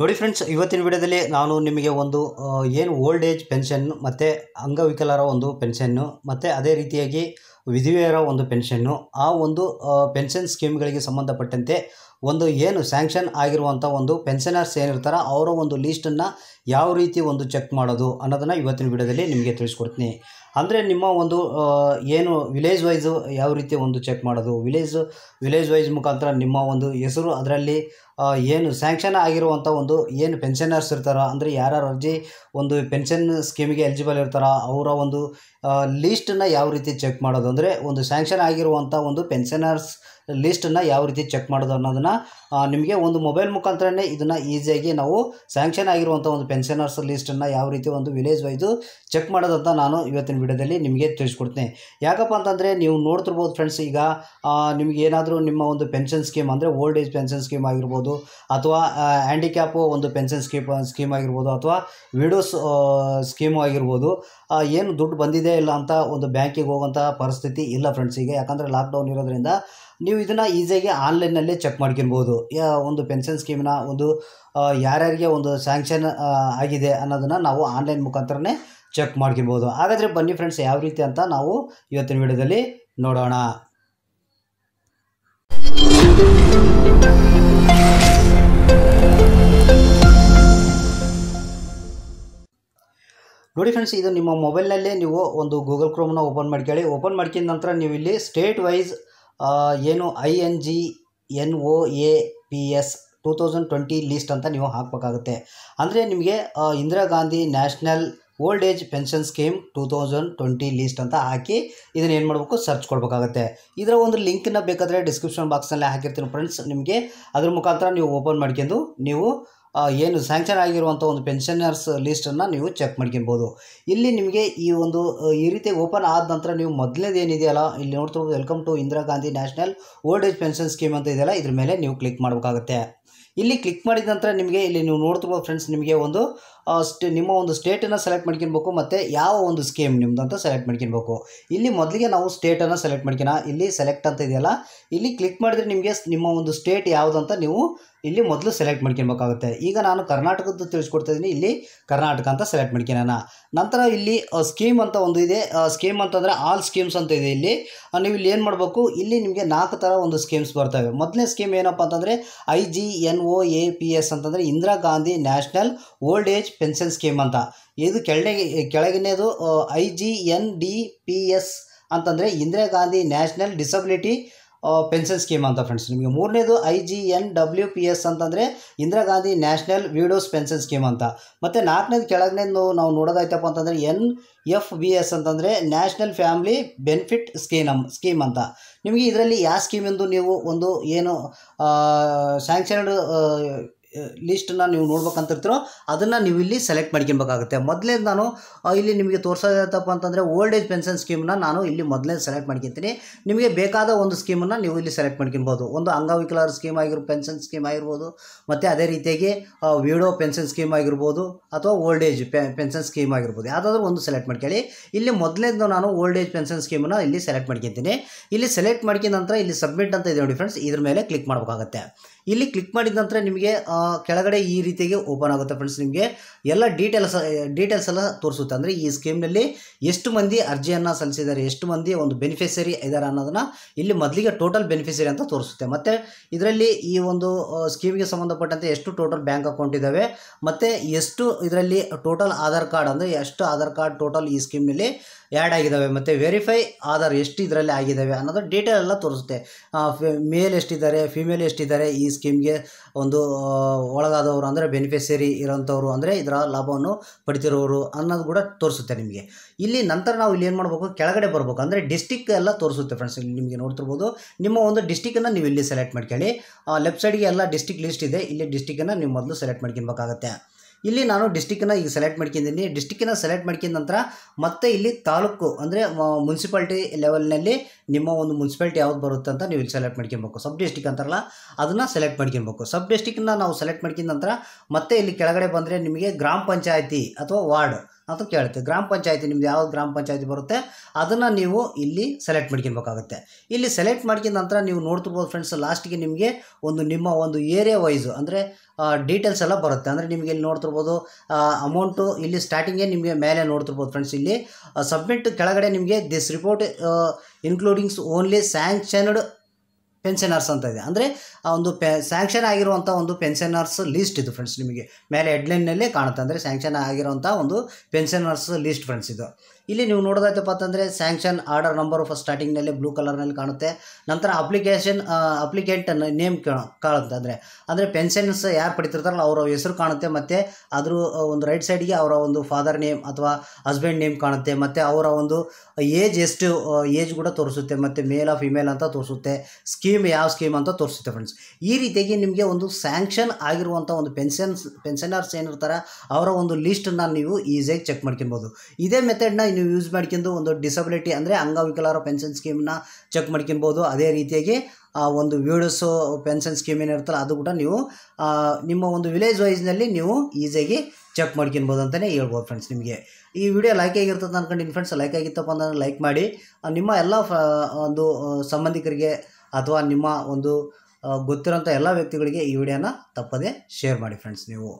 ನೋಡಿ ಫ್ರೆಂಡ್ಸ್ ಇವತ್ತಿನ ವಿಡಿಯೋದಲ್ಲಿ ನಾನು ನಿಮಗೆ ಒಂದು ಏನು ಓಲ್ಡ್ ಏಜ್ ಪೆನ್ಷನ್ನು ಮತ್ತು ಅಂಗವಿಕಲರ ಒಂದು ಪೆನ್ಷನ್ನು ಮತ್ತು ಅದೇ ರೀತಿಯಾಗಿ ವಿಧಿವೆಯರ ಒಂದು ಪೆನ್ಷನ್ನು ಆ ಒಂದು ಪೆನ್ಷನ್ ಸ್ಕೀಮ್ಗಳಿಗೆ ಸಂಬಂಧಪಟ್ಟಂತೆ ಒಂದು ಏನು ಸ್ಯಾಂಕ್ಷನ್ ಆಗಿರುವಂಥ ಒಂದು ಪೆನ್ಷನರ್ಸ್ ಏನಿರ್ತಾರೋ ಅವರ ಒಂದು ಲೀಸ್ಟನ್ನು ಯಾವ ರೀತಿ ಒಂದು ಚೆಕ್ ಮಾಡೋದು ಅನ್ನೋದನ್ನು ಇವತ್ತಿನ ವಿಡಿಯೋದಲ್ಲಿ ನಿಮಗೆ ತಿಳಿಸ್ಕೊಡ್ತೀನಿ ಅಂದರೆ ನಿಮ್ಮ ಒಂದು ಏನು ವಿಲೇಜ್ ವೈಸು ಯಾವ ರೀತಿ ಒಂದು ಚೆಕ್ ಮಾಡೋದು ವಿಲೇಜ್ ವಿಲೇಜ್ ವೈಸ್ ಮುಖಾಂತರ ನಿಮ್ಮ ಒಂದು ಹೆಸರು ಅದರಲ್ಲಿ ಏನು ಸ್ಯಾಂಕ್ಷನ್ ಆಗಿರುವಂಥ ಒಂದು ಏನು ಪೆನ್ಷನರ್ಸ್ ಇರ್ತಾರೋ ಅಂದರೆ ಯಾರ್ಯಾರು ಅರ್ಜಿ ಒಂದು ಪೆನ್ಷನ್ ಸ್ಕೀಮಿಗೆ ಎಲಿಜಿಬಲ್ ಇರ್ತಾರೋ ಅವರ ಒಂದು ಲೀಸ್ಟನ್ನು ಯಾವ ರೀತಿ ಚೆಕ್ ಮಾಡೋದು ಅಂದರೆ ಒಂದು ಸ್ಯಾಂಕ್ಷನ್ ಆಗಿರುವಂಥ ಒಂದು ಪೆನ್ಷನರ್ಸ್ ಲೀಸ್ಟನ್ನು ಯಾವ ರೀತಿ ಚೆಕ್ ಮಾಡೋದು ಅನ್ನೋದನ್ನು ನಿಮಗೆ ಒಂದು ಮೊಬೈಲ್ ಮುಖಾಂತರನೇ ಇದನ್ನು ಈಸಿಯಾಗಿ ನಾವು ಸ್ಯಾಂಕ್ಷನ್ ಆಗಿರುವಂಥ ಒಂದು ಪೆನ್ಷನರ್ಸ್ ಲೀಸ್ಟನ್ನು ಯಾವ ರೀತಿ ಒಂದು ವಿಲೇಜ್ ವೈಸು ಚೆಕ್ ಮಾಡೋದಂತ ನಾನು ಇವತ್ತಿನ ವಿಡಿಯೋದಲ್ಲಿ ನಿಮಗೆ ತಿಳಿಸ್ಕೊಡ್ತೇನೆ ಯಾಕಪ್ಪ ಅಂತಂದರೆ ನೀವು ನೋಡ್ತಿರ್ಬೋದು ಫ್ರೆಂಡ್ಸ್ ಈಗ ನಿಮಗೆ ಏನಾದರೂ ನಿಮ್ಮ ಒಂದು ಪೆನ್ಷನ್ ಸ್ಕೀಮ್ ಅಂದರೆ ಓಲ್ಡ್ ಏಜ್ ಪೆನ್ಷನ್ ಸ್ಕೀಮ್ ಆಗಿರ್ಬೋದು ಆಗಿರ್ಬೋದು ಅಥವಾ ಹ್ಯಾಂಡಿಕ್ಯಾಪು ಒಂದು ಪೆನ್ಷನ್ ಸ್ಕೀಮ್ ಸ್ಕೀಮ್ ಆಗಿರ್ಬೋದು ಅಥವಾ ವಿಡೋಸ್ ಸ್ಕೀಮು ಆಗಿರ್ಬೋದು ಏನು ದುಡ್ಡು ಬಂದಿದೆ ಇಲ್ಲ ಅಂತ ಒಂದು ಬ್ಯಾಂಕಿಗೆ ಹೋಗೋಂಥ ಪರಿಸ್ಥಿತಿ ಇಲ್ಲ ಫ್ರೆಂಡ್ಸ್ ಈಗ ಯಾಕಂದರೆ ಲಾಕ್ಡೌನ್ ಇರೋದ್ರಿಂದ ನೀವು ಇದನ್ನು ಈಸಿಯಾಗಿ ಆನ್ಲೈನ್ನಲ್ಲೇ ಚೆಕ್ ಮಾಡ್ಕೊಬೋದು ಒಂದು ಪೆನ್ಷನ್ ಸ್ಕೀಮ್ನ ಒಂದು ಯಾರ್ಯಾರಿಗೆ ಒಂದು ಸ್ಯಾಂಕ್ಷನ್ ಆಗಿದೆ ಅನ್ನೋದನ್ನು ನಾವು ಆನ್ಲೈನ್ ಮುಖಾಂತರನೇ ಚೆಕ್ ಮಾಡ್ಕೊಬೋದು ಹಾಗಾದರೆ ಬನ್ನಿ ಫ್ರೆಂಡ್ಸ್ ಯಾವ ರೀತಿ ಅಂತ ನಾವು ಇವತ್ತಿನ ವಿಡಿಯೋದಲ್ಲಿ ನೋಡೋಣ ನೋಡಿ ಫ್ರೆಂಡ್ಸ್ ಇದು ನಿಮ್ಮ ಮೊಬೈಲ್ನಲ್ಲೇ ನೀವು ಒಂದು ಗೂಗಲ್ ಕ್ರೋಮ್ನ ಓಪನ್ ಮಾಡ್ಕೊಳ್ಳಿ ಓಪನ್ ಮಾಡ್ಕಿದ ನಂತರ ನೀವು ಇಲ್ಲಿ ಸ್ಟೇಟ್ ವೈಸ್ ಏನು I N G N O A P S two thousand twenty list ಅಂತ ನೀವು ಹಾಕಬೇಕಾಗುತ್ತೆ ಅಂದರೆ ನಿಮಗೆ Indira Gandhi national old age pension scheme two thousand twenty list ಅಂತ ಹಾಕಿ ಇದನ್ನ ಏನು ಮಾಡಬೇಕು ಸರ್ಚ್ ಕೊಡಬೇಕಾಗುತ್ತೆ ಇದರ ಒಂದು ಲಿಂಕನ್ನ ಬೇಕಾದರೆ ಡಿಸ್ಕ್ರಿಪ್ಷನ್ ಬಾಕ್ಸ್ನಲ್ಲಿ ಹಾಕಿರ್ತೀನಿ ಫ್ರೆಂಡ್ಸ್ ನಿಮಗೆ ಅದ್ರ ಮುಖಾಂತರ ನೀವು ಓಪನ್ ಮಾಡ್ಕೊಂಡು ನೀವು ಏನು ಸ್ಯಾಂಕ್ಷನ್ ಆಗಿರುವಂಥ ಒಂದು ಪೆನ್ಷನರ್ಸ್ ಲಿಸ್ಟನ್ನು ನೀವು ಚೆಕ್ ಮಾಡ್ಕೊಬೋದು ಇಲ್ಲಿ ನಿಮಗೆ ಈ ಒಂದು ಈ ರೀತಿ ಓಪನ್ ಆದ ನಂತರ ನೀವು ಏನಿದೆಯಲ್ಲ ಇಲ್ಲಿ ನೋಡ್ತಿರ್ಬೋದು welcome to Indira Gandhi national old age pension scheme ಅಂತ ಇದೆಯಲ್ಲ ಇದ್ರ ಮೇಲೆ ನೀವು ಕ್ಲಿಕ್ ಮಾಡಬೇಕಾಗತ್ತೆ ಇಲ್ಲಿ ಕ್ಲಿಕ್ ಮಾಡಿದ ನಂತರ ನಿಮಗೆ ಇಲ್ಲಿ ನೀವು ನೋಡ್ತಿರ್ಬೋದು ಫ್ರೆಂಡ್ಸ್ ನಿಮಗೆ ಒಂದು ಸ್ಟೇ ನಿಮ್ಮ ಒಂದು ಸ್ಟೇಟನ್ನು ಸೆಲೆಕ್ಟ್ ಮಾಡ್ಕೊಬೇಕು ಮತ್ತು ಯಾವ ಒಂದು ಸ್ಕೀಮ್ ನಿಮ್ದು ಅಂತ ಸೆಲೆಕ್ಟ್ ಮಾಡ್ಕೊಬೇಕು ಇಲ್ಲಿ ಮೊದಲಿಗೆ ನಾವು ಸ್ಟೇಟನ್ನು ಸೆಲೆಕ್ಟ್ ಮಾಡ್ಕೊಣ ಇಲ್ಲಿ ಸೆಲೆಕ್ಟ್ ಅಂತ ಇದೆಯಲ್ಲ ಇಲ್ಲಿ ಕ್ಲಿಕ್ ಮಾಡಿದ್ರೆ ನಿಮಗೆ ನಿಮ್ಮ ಒಂದು ಸ್ಟೇಟ್ ಯಾವುದಂತ ನೀವು ಇಲ್ಲಿ ಮೊದಲು ಸೆಲೆಕ್ಟ್ ಮಾಡ್ಕೊಬೇಕಾಗುತ್ತೆ ಈಗ ನಾನು ಕರ್ನಾಟಕದ್ದು ತಿಳಿಸ್ಕೊಡ್ತಾ ಇದ್ದೀನಿ ಇಲ್ಲಿ ಕರ್ನಾಟಕ ಅಂತ ಸೆಲೆಕ್ಟ್ ಮಾಡ್ಕೊಳೋಣ ನಂತರ ಇಲ್ಲಿ ಸ್ಕೀಮ್ ಅಂತ ಒಂದು ಇದೆ ಸ್ಕೀಮ್ ಅಂತಂದರೆ ಆಲ್ ಸ್ಕೀಮ್ಸ್ ಅಂತ ಇದೆ ಇಲ್ಲಿ ನೀವು ಇಲ್ಲಿ ಏನು ಮಾಡಬೇಕು ಇಲ್ಲಿ ನಿಮಗೆ ನಾಲ್ಕು ಥರ ಒಂದು ಸ್ಕೀಮ್ಸ್ ಬರ್ತವೆ ಮೊದಲನೇ ಸ್ಕೀಮ್ ಏನಪ್ಪ ಅಂತಂದರೆ I G N O A P S ಅಂತಂದರೆ Indira Gandhi national old age pension scheme ಅಂತ ಇದು ಕೆಳಗೆ ಕೆಳಗಿನದು I G N D P S ಅಂತಂದರೆ Indira Gandhi national disability pension scheme ಅಂತ ಫ್ರೆಂಡ್ಸ್ ನಿಮಗೆ ಮೂರನೇದು I G N W P S ಅಂತಂದರೆ Indira Gandhi national widows pension scheme ಅಂತ ಮತ್ತು ನಾಲ್ಕನೇದು ಕೆಳಗನೇದು ನಾವು ನೋಡೋದಾಯ್ತಪ್ಪ ಅಂತಂದರೆ ಎನ್ ಎಫ್ ಬಿ ಎಸ್ ಅಂತಂದರೆ national family benefit scheme scheme ಅಂತ ನಿಮಗೆ ಇದರಲ್ಲಿ ಯಾವ ಸ್ಕೀಮ್ ನೀವು ಒಂದು ಏನು ಸ್ಯಾಂಕ್ಷನ್ಡ್ ಲಿಸ್ಟನ್ನು ನೀವು ನೋಡ್ಬೇಕಂತಿರ್ತೀರೋ ಅದನ್ನು ನೀವು ಇಲ್ಲಿ ಸೆಲೆಕ್ಟ್ ಮಾಡ್ಕೊಬೇಕಾಗುತ್ತೆ ಮೊದಲೇ ನಾನು ಇಲ್ಲಿ ನಿಮಗೆ ತೋರಿಸೋದಪ್ಪ ಅಂತಂದರೆ ಓಲ್ಡ್ ಏಜ್ ಪೆನ್ಷನ್ ಸ್ಕೀಮ್ನ ನಾನು ಇಲ್ಲಿ ಮೊದಲೇ ಸೆಲೆಕ್ಟ್ ಮಾಡ್ಕೊತೀನಿ ನಿಮಗೆ ಬೇಕಾದ ಒಂದು ಸ್ಕೀಮನ್ನು ನೀವು ಇಲ್ಲಿ ಸೆಲೆಕ್ಟ್ ಮಾಡ್ಕೊಬೋದು ಒಂದು ಅಂಗವಿಕಲರ್ ಸ್ಕೀಮ್ ಆಗಿರೋ ಪೆನ್ಷನ್ ಸ್ಕೀಮ್ ಆಗಿರ್ಬೋದು ಮತ್ತು ಅದೇ ರೀತಿಯಾಗಿ ವಿಡೋ ಪೆನ್ಷನ್ ಸ್ಕೀಮ್ ಆಗಿರ್ಬೋದು ಅಥವಾ ಓಲ್ಡ್ ಏಜ್ ಪೆನ್ಷನ್ ಸ್ಕೀಮ್ ಆಗಿರ್ಬೋದು ಯಾವುದಾದ್ರೂ ಒಂದು ಸೆಲೆಕ್ಟ್ ಮಾಡ್ಕೊಳ್ಳಿ ಇಲ್ಲಿ ಮೊದಲೇದು ನಾನು ಓಲ್ಡ್ ಏಜ್ ಪೆನ್ಷನ್ ಸ್ಕೀಮನ್ನು ಇಲ್ಲಿ ಸೆಲೆಕ್ಟ್ ಮಾಡ್ಕೊತೀನಿ ಇಲ್ಲಿ ಸೆಲೆಕ್ಟ್ ಮಾಡ್ಕೊಂಡ ನಂತರ ಇಲ್ಲಿ ಸಬ್ಮಿಟ್ ಅಂತ ಇದೆ ನೋಡಿ ಫ್ರೆಂಡ್ಸ್ ಇದ್ರ ಮೇಲೆ ಕ್ಲಿಕ್ ಮಾಡಬೇಕಾಗುತ್ತೆ ಇಲ್ಲಿ ಕ್ಲಿಕ್ ಮಾಡಿದ ನಂತರ ನಿಮಗೆ ಕೆಳಗಡೆ ಈ ರೀತಿಯಾಗಿ ಓಪನ್ ಆಗುತ್ತೆ ಫ್ರೆಂಡ್ಸ್ ನಿಮಗೆ ಎಲ್ಲ ಡೀಟೇಲ್ಸ್ ಡೀಟೇಲ್ಸ್ ಎಲ್ಲ ತೋರಿಸುತ್ತೆ ಅಂದರೆ ಈ ಸ್ಕೀಮ್ನಲ್ಲಿ ಎಷ್ಟು ಮಂದಿ ಅರ್ಜಿಯನ್ನು ಸಲ್ಲಿಸಿದ್ದಾರೆ ಎಷ್ಟು ಮಂದಿ ಒಂದು ಬೆನಿಫಿಷರಿ ಇದ್ದಾರೆ ಅನ್ನೋದನ್ನು ಇಲ್ಲಿ ಮೊದಲಿಗೆ ಟೋಟಲ್ ಬೆನಿಫಿಷರಿ ಅಂತ ತೋರಿಸುತ್ತೆ ಮತ್ತು ಇದರಲ್ಲಿ ಈ ಒಂದು ಸ್ಕೀಮಿಗೆ ಸಂಬಂಧಪಟ್ಟಂತೆ ಎಷ್ಟು ಟೋಟಲ್ ಬ್ಯಾಂಕ್ ಅಕೌಂಟ್ ಇದ್ದಾವೆ ಮತ್ತು ಎಷ್ಟು ಇದರಲ್ಲಿ ಟೋಟಲ್ ಆಧಾರ್ ಕಾರ್ಡ್ ಅಂದರೆ ಎಷ್ಟು ಆಧಾರ್ ಕಾರ್ಡ್ ಟೋಟಲ್ ಈ ಸ್ಕೀಮ್ನಲ್ಲಿ ಆ್ಯಡ್ ಆಗಿದ್ದಾವೆ ಮತ್ತು ವೆರಿಫೈ ಆಧಾರ್ ಎಷ್ಟು ಇದರಲ್ಲಿ ಆಗಿದ್ದಾವೆ ಅನ್ನೋದು ಡೀಟೇಲ್ ಎಲ್ಲ ತೋರಿಸುತ್ತೆ ಮೇಲ್ ಎಷ್ಟಿದ್ದಾರೆ ಫಿಮೇಲ್ ಎಷ್ಟಿದ್ದಾರೆ ಈ ಸ್ಕೀಮ್ಗೆ ಒಂದು ಒಳಗಾದವರು ಅಂದರೆ ಬೆನಿಫಿಷರಿ ಇರೋಂಥವ್ರು ಅಂದರೆ ಇದರ ಲಾಭವನ್ನು ಪಡಿತಿರೋರು ಅನ್ನೋದು ಕೂಡ ತೋರಿಸುತ್ತೆ ನಿಮಗೆ ಇಲ್ಲಿ ನಂತರ ನಾವು ಇಲ್ಲಿ ಏನು ಮಾಡಬೇಕು ಕೆಳಗಡೆ ಬರಬೇಕು ಅಂದರೆ ಡಿಸ್ಟಿಕ್ ಎಲ್ಲ ತೋರಿಸುತ್ತೆ ಫ್ರೆಂಡ್ಸ್ ಇಲ್ಲಿ ನಿಮಗೆ ನೋಡ್ತಿರ್ಬೋದು ನಿಮ್ಮ ಒಂದು ಡಿಸ್ಟಿಕನ್ನು ನೀವು ಇಲ್ಲಿ ಸೆಲೆಕ್ಟ್ ಮಾಡ್ಕೊಳ್ಳಿ ಲೆಫ್ಟ್ ಸೈಡ್ಗೆ ಎಲ್ಲ ಡಿಸ್ಟಿಕ್ ಲಿಸ್ಟ್ ಇದೆ ಇಲ್ಲಿ ಡಿಸ್ಟಿಕನ್ನು ನೀವು ಮೊದಲು ಸೆಲೆಕ್ಟ್ ಮಾಡ್ಕೊಬೇಕಾಗತ್ತೆ ಇಲ್ಲಿ ನಾನು ಡಿಸ್ಟಿಕ್ನ ಈಗ ಸೆಲೆಕ್ಟ್ ಮಾಡ್ಕೊಂಡಿದ್ದೀನಿ ಡಿಸ್ಟಿಕ್ಕನ್ನು ಸೆಲೆಕ್ಟ್ ಮಾಡ್ಕೊಂಡ ನಂತರ ಮತ್ತೆ ಇಲ್ಲಿ ತಾಲೂಕು ಅಂದರೆ ಮುನ್ಸಿಪಾಲ್ಟಿ ಲೆವೆಲ್ನಲ್ಲಿ ನಿಮ್ಮ ಒಂದು ಮುನ್ಸಿಪಾಲ್ಟಿ ಯಾವ್ದು ಬರುತ್ತೆ ಅಂತ ನೀವು ಇಲ್ಲಿ ಸೆಲೆಕ್ಟ್ ಮಾಡ್ಕೊಬೇಕು ಸಬ್ ಡಿಸ್ಟಿಕ್ ಅಂತಾರಲ್ಲ ಅದನ್ನು ಸೆಲೆಕ್ಟ್ ಮಾಡ್ಕೊಬೇಕು ಸಬ್ ಡಿಸ್ಟಿಕ್ನ ನಾವು ಸೆಲೆಕ್ಟ್ ಮಾಡ್ಕೊಂಡ ನಂತರ ಮತ್ತೆ ಇಲ್ಲಿ ಕೆಳಗಡೆ ಬಂದರೆ ನಿಮಗೆ ಗ್ರಾಮ ಪಂಚಾಯತಿ ಅಥವಾ ವಾರ್ಡ್ ಅಂತ ಕೇಳುತ್ತೆ ಗ್ರಾಮ ಪಂಚಾಯತಿ ನಿಮ್ದು ಯಾವ್ದು ಗ್ರಾಮ ಪಂಚಾಯತಿ ಬರುತ್ತೆ ಅದನ್ನು ನೀವು ಇಲ್ಲಿ ಸೆಲೆಕ್ಟ್ ಮಾಡ್ಕೊಬೇಕಾಗುತ್ತೆ ಇಲ್ಲಿ ಸೆಲೆಕ್ಟ್ ಮಾಡ್ಕೊಂಡ ನಂತರ ನೀವು ನೋಡ್ತಿರ್ಬೋದು ಫ್ರೆಂಡ್ಸ್ ಲಾಸ್ಟಿಗೆ ನಿಮಗೆ ಒಂದು ನಿಮ್ಮ ಒಂದು ಏರಿಯಾ ವೈಸು ಅಂದರೆ ಡೀಟೇಲ್ಸ್ ಎಲ್ಲ ಬರುತ್ತೆ ಅಂದರೆ ನಿಮಗೆ ಇಲ್ಲಿ ನೋಡ್ತಿರ್ಬೋದು ಅಮೌಂಟು ಇಲ್ಲಿ ಸ್ಟಾರ್ಟಿಂಗೇ ನಿಮಗೆ ಮೇಲೆ ನೋಡ್ತಿರ್ಬೋದು ಫ್ರೆಂಡ್ಸ್ ಇಲ್ಲಿ ಸಬ್ಮಿಟ್ ಕೆಳಗಡೆ ನಿಮಗೆ this report includings only sanctioned pensioners ಅಂತ ಇದೆ ಅಂದರೆ ಆ ಒಂದು ಪೆ ಸ್ಯಾಂಕ್ಷನ್ ಆಗಿರುವಂಥ ಒಂದು ಪೆನ್ಷನರ್ಸ್ ಲಿಸ್ಟ್ ಇದು ಫ್ರೆಂಡ್ಸ್ ನಿಮಗೆ ಮೇಲೆ ಹೆಡ್ಲೈನ್ನಲ್ಲೇ ಕಾಣುತ್ತೆ ಅಂದರೆ ಸ್ಯಾಂಕ್ಷನ್ ಆಗಿರುವಂಥ ಒಂದು ಪೆನ್ಷನರ್ಸ್ ಲಿಸ್ಟ್ ಫ್ರೆಂಡ್ಸ್ ಇದು ಇಲ್ಲಿ ನೀವು ನೋಡೋದಾಯ್ತಪ್ಪ ಅಂತಂದರೆ ಸ್ಯಾಂಕ್ಷನ್ ಆರ್ಡರ್ ನಂಬರ್ ಫಸ್ಟ್ ಸ್ಟಾರ್ಟಿಂಗ್ನಲ್ಲಿ ಬ್ಲೂ ಕಲರ್ನಲ್ಲಿ ಕಾಣುತ್ತೆ ನಂತರ ಅಪ್ಲಿಕೇಶನ್ ಅಪ್ಲಿಕೇಂಟ್ ನೇಮ್ ಕಾಣುತ್ತೆ ಅಂದರೆ ಅಂದರೆ ಪೆನ್ಷನ್ಸ್ ಯಾರು ಪಡಿತಿರ್ತಾರಲ್ಲ ಅವರ ಹೆಸರು ಕಾಣುತ್ತೆ ಮತ್ತು ಅದರ ಒಂದು ರೈಟ್ ಸೈಡ್ಗೆ ಅವರ ಒಂದು ಫಾದರ್ ನೇಮ್ ಅಥವಾ ಹಸ್ಬೆಂಡ್ ನೇಮ್ ಕಾಣುತ್ತೆ ಮತ್ತು ಅವರ ಒಂದು ಏಜ್ ಎಷ್ಟು ಏಜ್ ಕೂಡ ತೋರಿಸುತ್ತೆ ಮತ್ತು ಮೇಲ್ ಆ ಫಿಮೇಲ್ ಅಂತ ತೋರಿಸುತ್ತೆ ಸ್ಕಿ ಸ್ಕೀಮ್ ಯಾವ ಸ್ಕೀಮ್ ಅಂತ ತೋರಿಸುತ್ತೆ ಫ್ರೆಂಡ್ಸ್ ಈ ರೀತಿಯಾಗಿ ನಿಮಗೆ ಒಂದು ಸ್ಯಾಂಕ್ಷನ್ ಆಗಿರುವಂಥ ಒಂದು ಪೆನ್ಷನ್ಸ್ ಪೆನ್ಷನರ್ಸ್ ಏನಿರ್ತಾರೆ ಅವರ ಒಂದು ಲಿಸ್ಟನ್ನು ನೀವು ಈಸಿಯಾಗಿ ಚೆಕ್ ಮಾಡ್ಕೊಬೋದು ಇದೇ ಮೆಥಡ್ನ ನೀವು ಯೂಸ್ ಮಾಡ್ಕೊಂಡು ಒಂದು ಡಿಸಬಿಲಿಟಿ ಅಂದರೆ ಅಂಗವಿಕಲರ ಪೆನ್ಷನ್ ಸ್ಕೀಮ್ನ ಚೆಕ್ ಮಾಡ್ಕೊಬೋದು ಅದೇ ರೀತಿಯಾಗಿ ಆ ಒಂದು ವಿಡೋಸು ಪೆನ್ಷನ್ ಸ್ಕೀಮ್ ಏನಿರುತ್ತಲ್ಲ ಅದು ಕೂಡ ನೀವು ನಿಮ್ಮ ಒಂದು ವಿಲೇಜ್ ವೈಸ್ನಲ್ಲಿ ನೀವು ಈಸಿಯಾಗಿ ಚೆಕ್ ಮಾಡ್ಕೊಬೋದು ಅಂತಲೇ ಹೇಳ್ಬೋದು ಫ್ರೆಂಡ್ಸ್ ನಿಮಗೆ ಈ ವಿಡಿಯೋ ಲೈಕ್ ಆಗಿರ್ತದೆ ನಿಮ್ಮ ಫ್ರೆಂಡ್ಸ್ ಲೈಕ್ ಆಗಿತ್ತಪ್ಪ ಅಂದ್ರೆ ಲೈಕ್ ಮಾಡಿ ನಿಮ್ಮ ಎಲ್ಲ ಒಂದು ಸಂಬಂಧಿಕರಿಗೆ ಅಥವಾ ನಿಮ್ಮ ಒಂದು ಗೊತ್ತಿರೋಂಥ ಎಲ್ಲ ವ್ಯಕ್ತಿಗಳಿಗೆ ಈ ವಿಡಿಯೋನ ತಪ್ಪದೇ ಶೇರ್ ಮಾಡಿ ಫ್ರೆಂಡ್ಸ್ ನೀವು